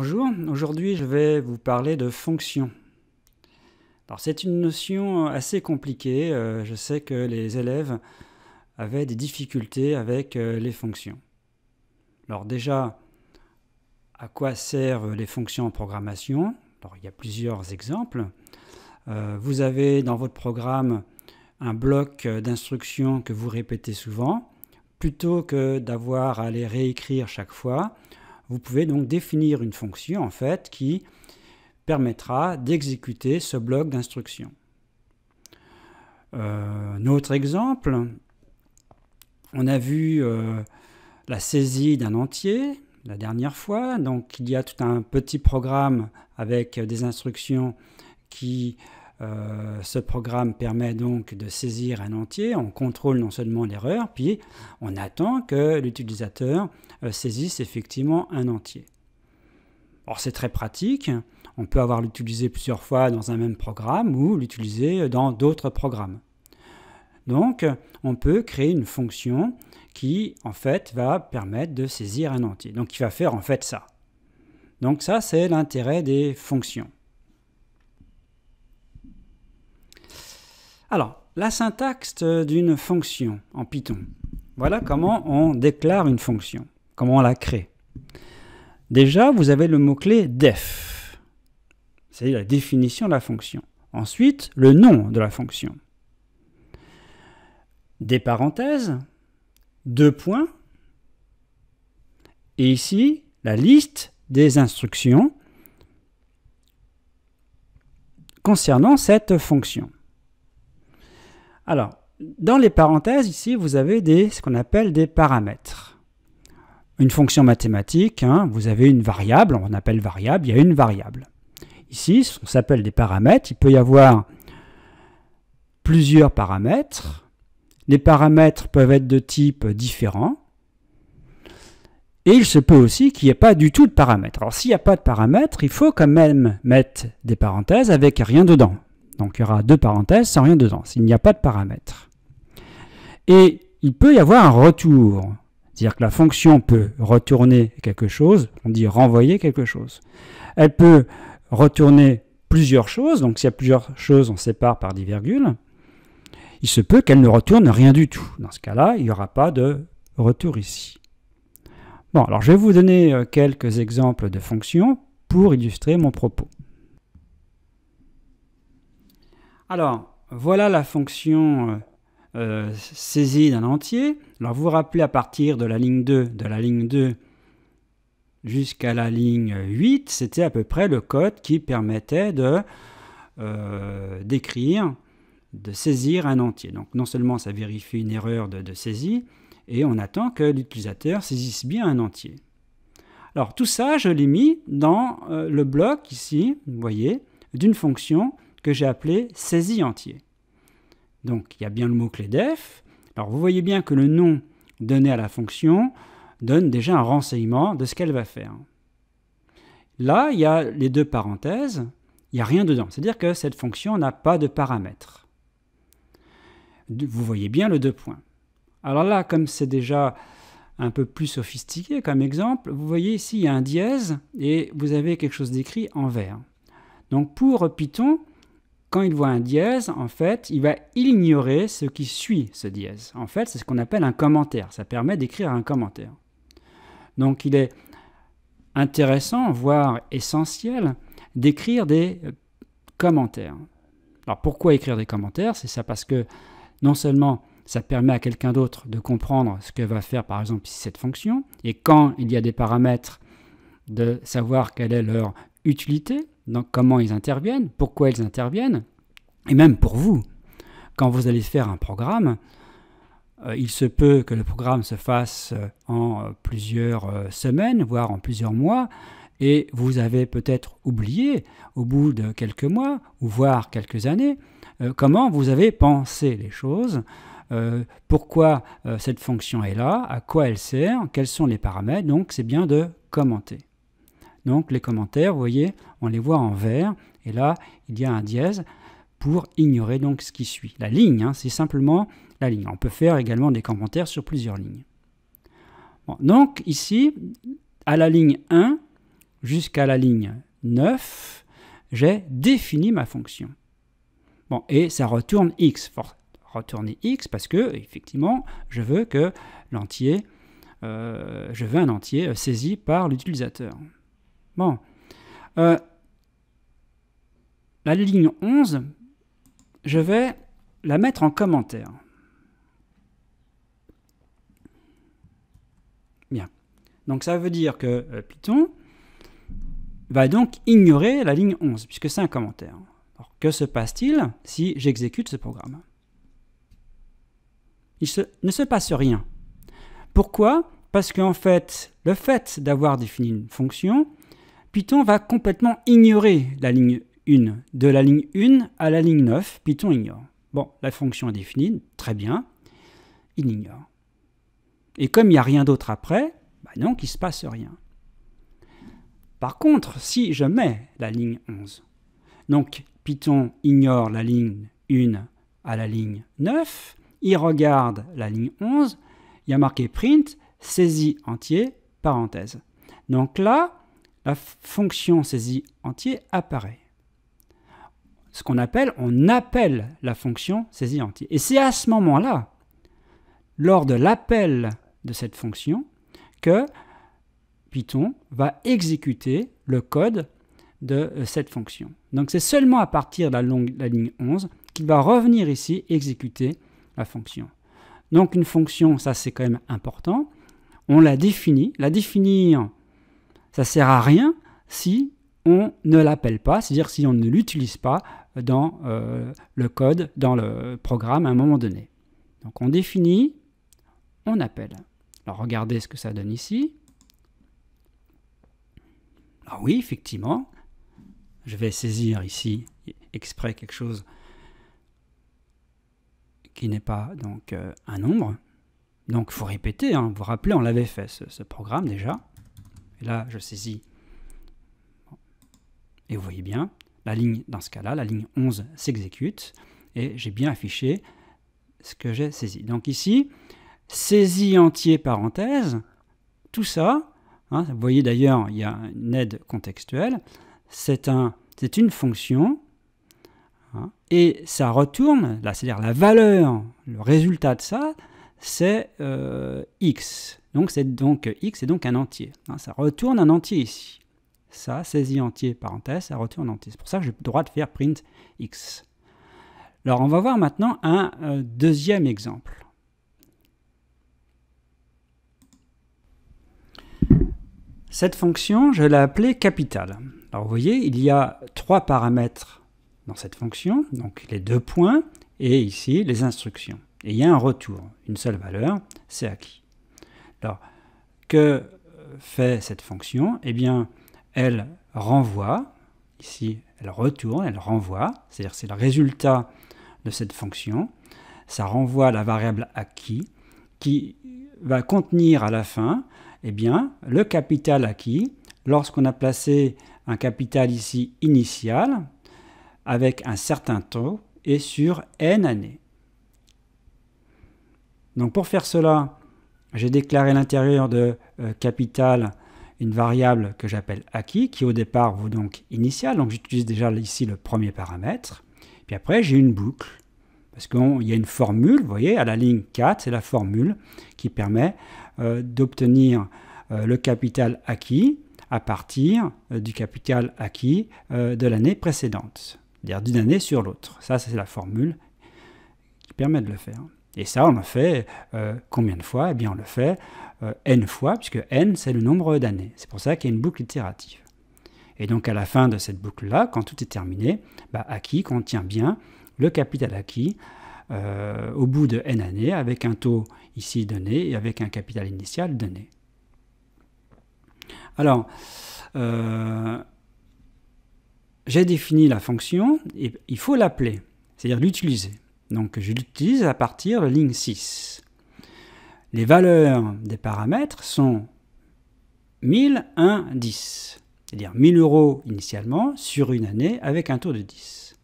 Bonjour, aujourd'hui je vais vous parler de fonctions. Alors c'est une notion euh, assez compliquée, euh, je sais que les élèves avaient des difficultés avec euh, les fonctions. Alors déjà, à quoi servent les fonctions en programmation Alors il y a plusieurs exemples. vous avez dans votre programme un bloc d'instructions que vous répétez souvent. Plutôt que d'avoir à les réécrire chaque fois, vous pouvez donc définir une fonction en fait qui permettra d'exécuter ce bloc d'instructions. Euh, un notre exemple, on a vu euh, la saisie d'un entier la dernière fois. Donc il y a tout un petit programme avec des instructions qui euh, ce programme permet donc de saisir un entier, on contrôle non seulement l'erreur, puis on attend que l'utilisateur euh, saisisse effectivement un entier. Or c'est très pratique, on peut avoir l'utiliser plusieurs fois dans un même programme ou l'utiliser euh, dans d'autres programmes. Donc on peut créer une fonction qui en fait va permettre de saisir un entier, donc qui va faire en fait ça. Donc ça c'est l'intérêt des fonctions. Alors, la syntaxe d'une fonction en Python. Voilà comment on déclare une fonction, comment on la crée. Déjà, vous avez le mot-clé def. C'est la définition de la fonction. Ensuite, le nom de la fonction. Des parenthèses, deux points, et ici, la liste des instructions concernant cette fonction. Alors, dans les parenthèses, ici, vous avez ce qu'on appelle des paramètres. Une fonction mathématique, hein, vous avez une variable, on appelle variable, il y a une variable. Ici, on s'appelle des paramètres, il peut y avoir plusieurs paramètres. Les paramètres peuvent être de type différent. Et il se peut aussi qu'il n'y ait pas du tout de paramètres. Alors s'il n'y a pas de paramètres, il faut quand même mettre des parenthèses avec rien dedans. Donc il y aura deux parenthèses sans rien dedans, s'il n'y a pas de paramètres. Et il peut y avoir un retour. C'est-à-dire que la fonction peut retourner quelque chose, on dit renvoyer quelque chose. Elle peut retourner plusieurs choses, donc s'il y a plusieurs choses, on sépare par des virgules. Il se peut qu'elle ne retourne rien du tout. Dans ce cas-là, il n'y aura pas de retour ici. Bon, alors je vais vous donner euh, quelques exemples de fonctions pour illustrer mon propos. Alors, voilà la fonction euh, euh, saisie d'un entier. Alors, vous vous rappelez à partir de la ligne 2, de la ligne 2 jusqu'à la ligne 8, c'était à peu près le code qui permettait de euh, d'écrire, de saisir un entier. Donc non seulement ça vérifie une erreur de, saisie, et on attend que l'utilisateur saisisse bien un entier. Alors tout ça, je l'ai mis dans le bloc ici, vous voyez, d'une fonction que j'ai appelé saisie entier. Donc il y a bien le mot-clé def. Alors vous voyez bien que le nom donné à la fonction donne déjà un renseignement de ce qu'elle va faire. Là, il y a les deux parenthèses, il n'y a rien dedans. C'est-à-dire que cette fonction n'a pas de paramètres. Vous voyez bien le deux points. Alors là, comme c'est déjà un peu plus sophistiqué comme exemple, vous voyez ici il y a un dièse et vous avez quelque chose d'écrit en vert. Donc pour Python, quand il voit un dièse, en fait, il va ignorer ce qui suit ce dièse. En fait, c'est ce qu'on appelle un commentaire. Ça permet d'écrire un commentaire. Donc il est intéressant, voire essentiel, d'écrire des euh, commentaires. Alors pourquoi écrire des commentaires C'est ça parce que non seulement ça permet à quelqu'un d'autre de comprendre ce que va faire par exemple cette fonction, et quand il y a des paramètres, de savoir quelle est leur utilité, comment ils interviennent, pourquoi ils interviennent, et même pour vous. Quand vous allez faire un programme, euh, il se peut que le programme se fasse euh, en euh, plusieurs semaines, voire en plusieurs mois, et vous avez peut-être oublié, au bout de quelques mois, ou voire quelques années, comment vous avez pensé les choses, pourquoi cette fonction est là, à quoi elle sert, quels sont les paramètres, donc c'est bien de commenter. Donc les commentaires, vous voyez, on les voit en vert, et là, il y a un dièse pour ignorer donc ce qui suit. La ligne, hein, c'est simplement la ligne. On peut faire également des commentaires sur plusieurs lignes. donc ici, à la ligne 1 jusqu'à la ligne 9, j'ai défini ma fonction. Bon, et ça retourne x. retourner x parce que, effectivement, je veux que l'entier, euh, je veux un entier euh, saisi par l'utilisateur. Bon. Euh, la ligne 11, je vais la mettre en commentaire. Bien. Donc ça veut dire que euh, Python va donc ignorer la ligne 11, puisque c'est un commentaire. Alors, que se passe-t-il si j'exécute ce programme Il ne se passe rien. Pourquoi Parce qu'en fait, le fait d'avoir défini une fonction Python va complètement ignorer la ligne 1. De la ligne 1 à la ligne 9, Python ignore. Bon, la fonction est définie, très bien, il ignore. Et comme il n'y a rien d'autre après, bah non, qu'il ne se passe rien. Par contre, si je mets la ligne 11, donc Python ignore la ligne 1 à la ligne 9, il regarde la ligne 11, il y a marqué print, saisie entier, parenthèse. Donc là, la fonction saisie entier apparaît. Ce qu'on appelle, on appelle la fonction saisie entier. Et c'est à ce moment-là, lors de l'appel de cette fonction, que Python va exécuter le code de euh, cette fonction. Donc c'est seulement à partir de la, ligne 11 qu'il va revenir ici exécuter la fonction. Donc une fonction, ça c'est quand même important. On la définit. La définir, ça sert à rien si on ne l'appelle pas, c'est-à-dire si on ne l'utilise pas dans euh, le code, dans le programme à un moment donné. Donc on définit, on appelle. Alors regardez ce que ça donne ici. Ah oui, effectivement, je vais saisir ici exprès quelque chose qui n'est pas donc euh, un nombre. Donc il faut répéter, hein. vous vous rappelez, on l'avait fait ce programme déjà. Et là, je saisis. Et vous voyez bien, la ligne, dans ce cas-là, la ligne 11 s'exécute. Et j'ai bien affiché ce que j'ai saisi. Donc ici, saisi entier parenthèse, tout ça, hein, vous voyez d'ailleurs, il y a une aide contextuelle, c'est une fonction, hein, et ça retourne, c'est-à-dire la valeur, le résultat de ça, c'est euh, x. Donc, c'est donc x est donc un entier. Hein. ça retourne un entier ici. Ça, saisie entier, parenthèse, ça retourne entier. C'est pour ça que j'ai le droit de faire print x. Alors, on va voir maintenant un euh, deuxième exemple. Cette fonction, je l'ai appelée capital. Alors, vous voyez, il y a trois paramètres dans cette fonction, donc les deux points, et ici les instructions. Et il y a un retour, une seule valeur, c'est acquis. Alors, que fait cette fonction Eh bien, elle renvoie, ici elle retourne, elle renvoie, c'est-à-dire c'est le résultat de cette fonction, ça renvoie la variable acquis qui va contenir à la fin eh bien, le capital acquis lorsqu'on a placé un capital ici initial avec un certain taux et sur n années. Donc pour faire cela, j'ai déclaré à l'intérieur de euh, capital une variable que j'appelle acquis, qui au départ vaut donc initial. Donc j'utilise déjà ici le premier paramètre. Puis après, j'ai une boucle. Parce qu'il y a une formule, vous voyez, à la ligne 4, c'est la formule qui permet euh, d'obtenir euh, le capital acquis à partir du capital acquis de l'année précédente, c'est-à-dire d'une année sur l'autre. Ça, c'est la formule qui permet de le faire. Et ça, on le fait euh, combien de fois Eh bien, on le fait euh, n fois, puisque n, c'est le nombre d'années. C'est pour ça qu'il y a une boucle itérative. Et donc, à la fin de cette boucle-là, quand tout est terminé, bah, acquis contient bien le capital acquis euh, au bout de n années, avec un taux ici donné et avec un capital initial donné. Alors, j'ai défini la fonction et il faut l'appeler, c'est-à-dire l'utiliser. Donc je l'utilise à partir de ligne 6. Les valeurs des paramètres sont 1000, 10. C'est-à-dire 1000 euros initialement sur une année avec un taux de 10.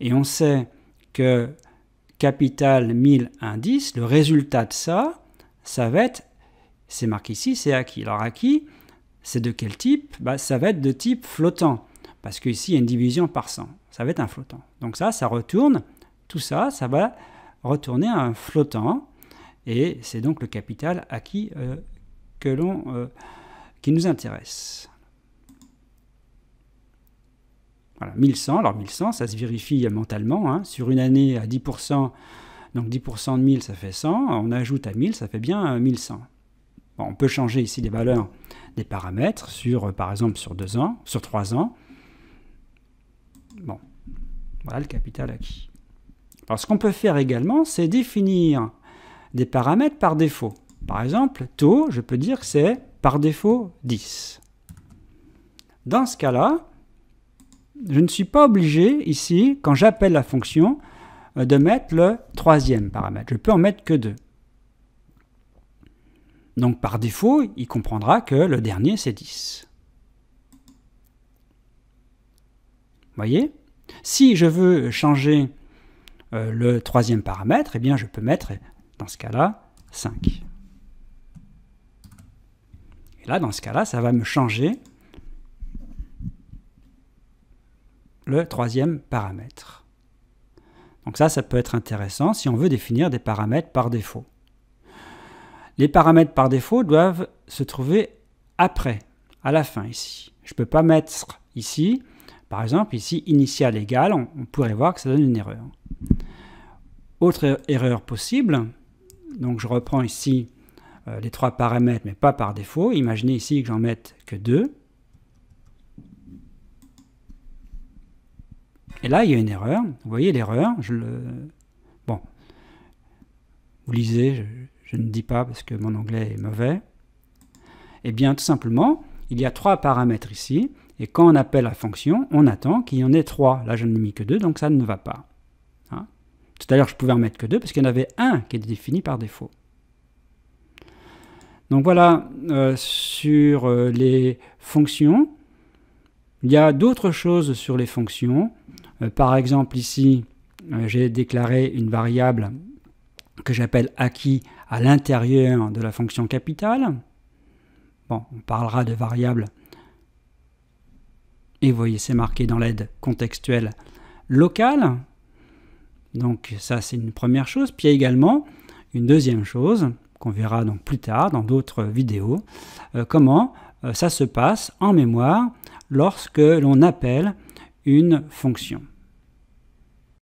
Et on sait que capital 1000, 1, 10, le résultat de ça, ça va être, c'est marqué ici, c'est acquis. Alors acquis, c'est de quel type bah, Ça va être de type flottant, parce qu'ici il y a une division par 100. Ça va être un flottant. Donc ça, ça retourne tout ça, ça va retourner à un flottant, et c'est donc le capital acquis euh, que l'on, euh, qui nous intéresse. Voilà, 1100, alors 1100, ça se vérifie mentalement, hein. sur une année à 10%, donc 10% de 1000, ça fait 100, on ajoute à 1000, ça fait bien 1100. Euh, on peut changer ici les valeurs des paramètres, sur, par exemple sur deux ans, sur 3 ans. Bon, voilà le capital acquis. Alors ce qu'on peut faire également, c'est définir des paramètres par défaut. Par exemple, taux, je peux dire que c'est par défaut 10. Dans ce cas-là, je ne suis pas obligé ici, quand j'appelle la fonction, euh, de mettre le troisième paramètre. Je peux en mettre que deux. Donc par défaut, il comprendra que le dernier c'est 10. Vous Voyez Si je veux changer euh, le troisième paramètre, et eh bien je peux mettre, dans ce cas-là, 5. Et là, dans ce cas-là, ça va me changer le troisième paramètre. Donc ça, ça peut être intéressant si on veut définir des paramètres par défaut. Les paramètres par défaut doivent se trouver après, à la fin ici. Je ne peux pas mettre ici, par exemple, ici initial égal, on pourrait voir que ça donne une erreur. Autre er-, erreur possible, donc je reprends ici euh, les trois paramètres, mais pas par défaut. Imaginez ici que j'en mette que deux. Et là, il y a une erreur. Vous voyez l'erreur je le... Bon. Vous lisez, je, ne dis pas parce que mon anglais est mauvais. Eh bien, tout simplement, il y a trois paramètres ici. Et quand on appelle la fonction, on attend qu'il y en ait trois. Là, je n'en mis que deux, donc ça ne va pas cest à l'heure, je pouvais en mettre que deux parce qu'il y en avait un qui était défini par défaut. Donc voilà, euh, sur euh, les fonctions, il y a d'autres choses sur les fonctions. Euh, par exemple, ici, j'ai déclaré une variable que j'appelle acquis à l'intérieur de la fonction capitale. Bon, on parlera de variables. Et vous voyez, c'est marqué dans l'aide contextuelle locale. Donc ça, c'est une première chose. Puis il y a également une deuxième chose qu'on verra donc plus tard dans d'autres vidéos, euh, comment euh, ça se passe en mémoire lorsque l'on appelle une fonction.